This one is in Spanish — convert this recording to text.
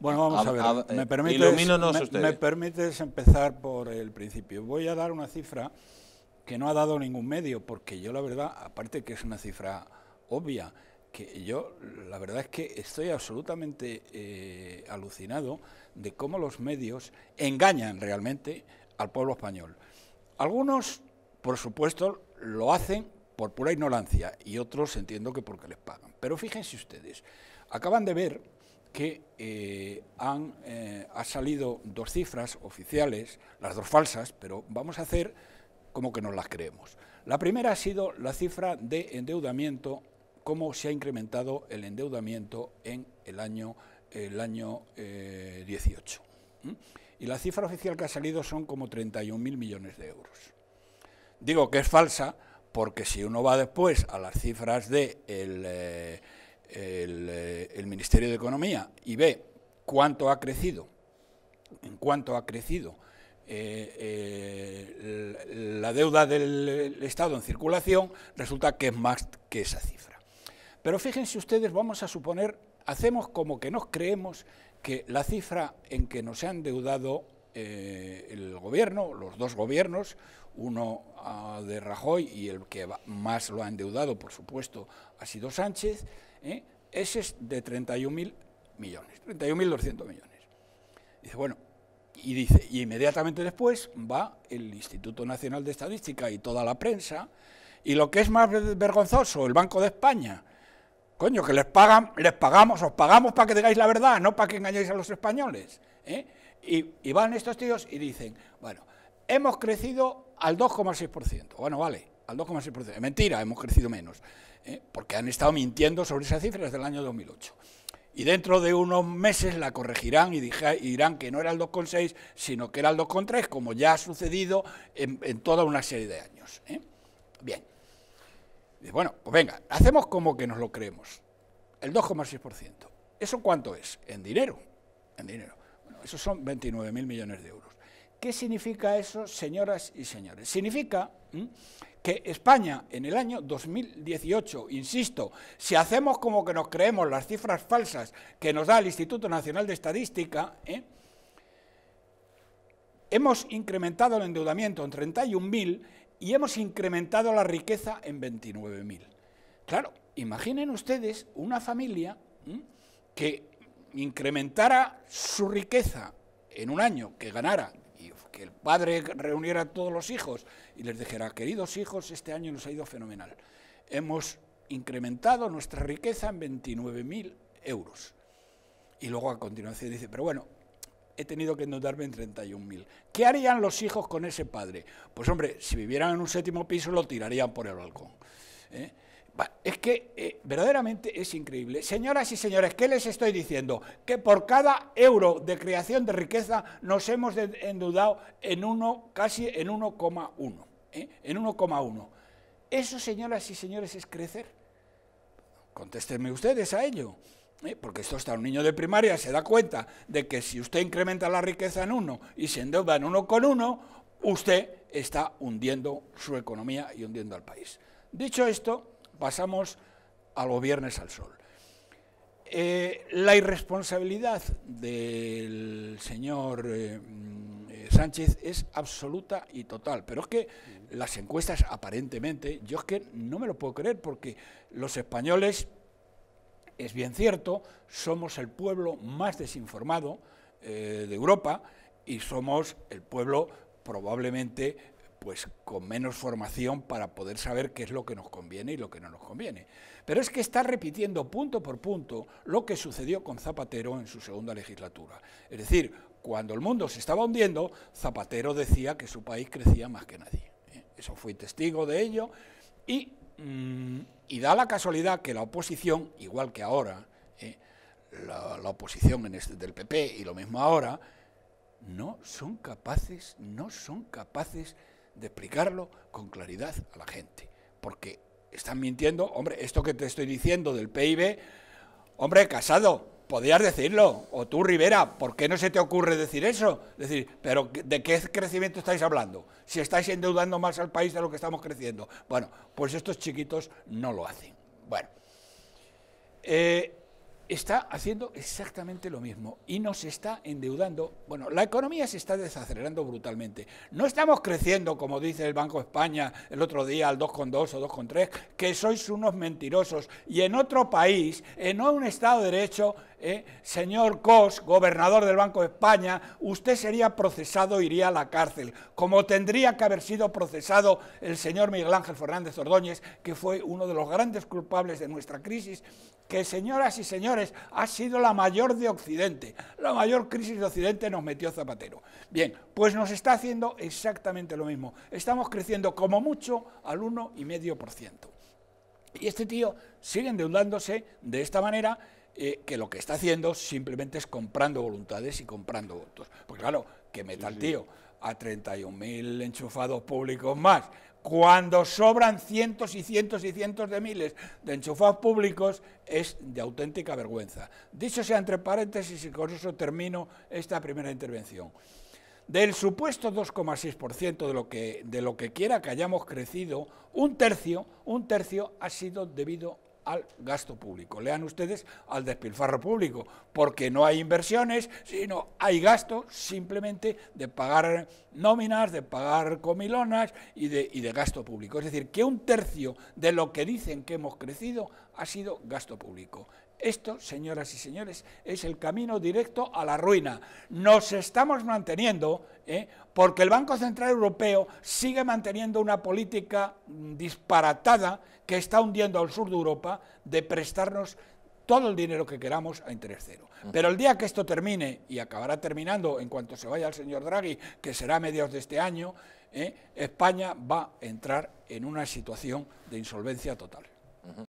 Bueno, vamos a, ver. me, eh, permites, me, empezar por el principio. Voy a dar una cifra que no ha dado ningún medio, porque yo la verdad, aparte que es una cifra obvia, que yo la verdad es que estoy absolutamente eh, alucinado de cómo los medios engañan realmente al pueblo español. Algunos, por supuesto, lo hacen por pura ignorancia y otros entiendo que porque les pagan. Pero fíjense ustedes, acaban de ver que eh, han, eh, ha salido dos cifras oficiales, las dos falsas, pero vamos a hacer como que nos las creemos. La primera ha sido la cifra de endeudamiento, cómo se ha incrementado el endeudamiento en el año, el año 18. Eh, y la cifra oficial que ha salido son como 31.000 millones de euros. Digo que es falsa porque si uno va después a las cifras de... Eh, el, Ministerio de Economía y ve cuánto ha crecido, en cuánto ha crecido eh, eh, la deuda del Estado en circulación, resulta que es más que esa cifra. Pero fíjense ustedes, vamos a suponer, hacemos como que nos creemos que la cifra en que nos ha endeudado el gobierno, los dos gobiernos, uno ah, de Rajoy y el que más lo ha endeudado, por supuesto, ha sido Sánchez, ¿eh? Ese es de 31.000 millones, 31.200 millones. Dice, bueno, y dice, y inmediatamente después va el Instituto Nacional de Estadística y toda la prensa, y lo que es más vergonzoso, el Banco de España, coño, que les pagan, les pagamos, os pagamos para que digáis la verdad, no para que engañéis a los españoles. ¿eh? Y, y van estos tíos y dicen, bueno, hemos crecido al 2,6%. Bueno, vale, al 2,6%. Mentira, hemos crecido menos, ¿eh? porque han estado mintiendo sobre esas cifras del año 2008. Y dentro de unos meses la corregirán y, dirán que no era el 2,6, sino que era el 2,3, como ya ha sucedido en, toda una serie de años. ¿eh? Bien. bueno, pues venga, hacemos como que nos lo creemos. El 2,6%. ¿Eso cuánto es? En dinero. En dinero. Bueno, esos son 29.000 millones de euros. ¿Qué significa eso, señoras y señores? Significa que España en el año 2018, insisto, si hacemos como que nos creemos las cifras falsas que nos da el Instituto Nacional de Estadística, ¿eh? hemos incrementado el endeudamiento en 31.000 y hemos incrementado la riqueza en 29.000. Claro, imaginen ustedes una familia que incrementara su riqueza en un año, que ganara padre reuniera a todos los hijos y les dijera, queridos hijos, este año nos ha ido fenomenal. Hemos incrementado nuestra riqueza en 29.000 euros. Y luego a continuación dice, pero bueno, he tenido que endotarme en 31.000. ¿Qué harían los hijos con ese padre? Pues hombre, si vivieran en un séptimo piso lo tirarían por el balcón. ¿eh? es que eh, verdaderamente es increíble. Señoras y señores, ¿qué les estoy diciendo? Que por cada euro de creación de riqueza nos hemos endeudado en uno, casi en 1,1. ¿eh? En 1,1. Eso, señoras y señores, es crecer. Contéstenme ustedes a ello. ¿eh? Porque esto está un niño de primaria, se da cuenta de que si usted incrementa la riqueza en uno y se endeuda en uno con uno, usted está hundiendo su economía y hundiendo al país. Dicho esto, pasamos a los viernes al sol. Eh, la irresponsabilidad del señor eh, mm, Sánchez es absoluta y total, pero es que las encuestas aparentemente, yo es que no me lo puedo creer porque los españoles, es bien cierto, somos el pueblo más desinformado eh, de Europa y somos el pueblo probablemente pues con menos formación para poder saber qué es lo que nos conviene y lo que no nos conviene. Pero es que está repitiendo punto por punto lo que sucedió con Zapatero en su segunda legislatura. Es decir, cuando el mundo se estaba hundiendo, Zapatero decía que su país crecía más que nadie. ¿eh? Eso fui testigo de ello mm, y, da la casualidad que la oposición, igual que ahora, ¿eh? la, oposición este, del PP y lo mismo ahora, no son capaces, no son capaces de explicarlo con claridad a la gente. Porque están mintiendo, hombre, esto que te estoy diciendo del PIB, hombre, casado, podías decirlo, o tú Rivera, ¿por qué no se te ocurre decir eso? decir, pero ¿de qué crecimiento estáis hablando? Si estáis endeudando más al país de lo que estamos creciendo. Bueno, pues estos chiquitos no lo hacen. Bueno, eh, está haciendo exactamente lo mismo y nos está endeudando. Bueno, la economía se está desacelerando brutalmente. No estamos creciendo, como dice el Banco de España el otro día, al 2,2 o 2,3, que sois unos mentirosos. Y en otro país, en un Estado de Derecho, ¿eh? señor Cos, gobernador del Banco de España, usted sería procesado, iría a la cárcel, como tendría que haber sido procesado el señor Miguel Ángel Fernández Ordóñez, que fue uno de los grandes culpables de nuestra crisis, que señoras y señores, ha sido la mayor de Occidente, la mayor crisis de Occidente nos metió Zapatero. Bien, pues nos está haciendo exactamente lo mismo, estamos creciendo como mucho al 1,5%. Y este tío sigue endeudándose de esta manera eh, que lo que está haciendo simplemente es comprando voluntades y comprando votos. Porque claro, que meta el tío a 31.000 enchufados públicos más, cuando sobran cientos y cientos y cientos de miles de enchufados públicos, es de auténtica vergüenza. Dicho sea entre paréntesis, y con eso termino esta primera intervención. Del supuesto 2,6% de, lo que, de lo que quiera que hayamos crecido, un tercio, un tercio ha sido debido al gasto público. Lean ustedes al despilfarro público, porque no hay inversiones, sino hay gasto simplemente de pagar nóminas, de pagar comilonas y de, de gasto público. Es decir, que un tercio de lo que dicen que hemos crecido ha sido gasto público. Esto, señoras y señores, es el camino directo a la ruina. Nos estamos manteniendo, ¿eh? porque el Banco Central Europeo sigue manteniendo una política mm, disparatada que está hundiendo al sur de Europa de prestarnos todo el dinero que queramos a interés cero. Pero el día que esto termine, y acabará terminando en cuanto se vaya el señor Draghi, que será a mediados de este año, ¿eh? España va a entrar en una situación de insolvencia total.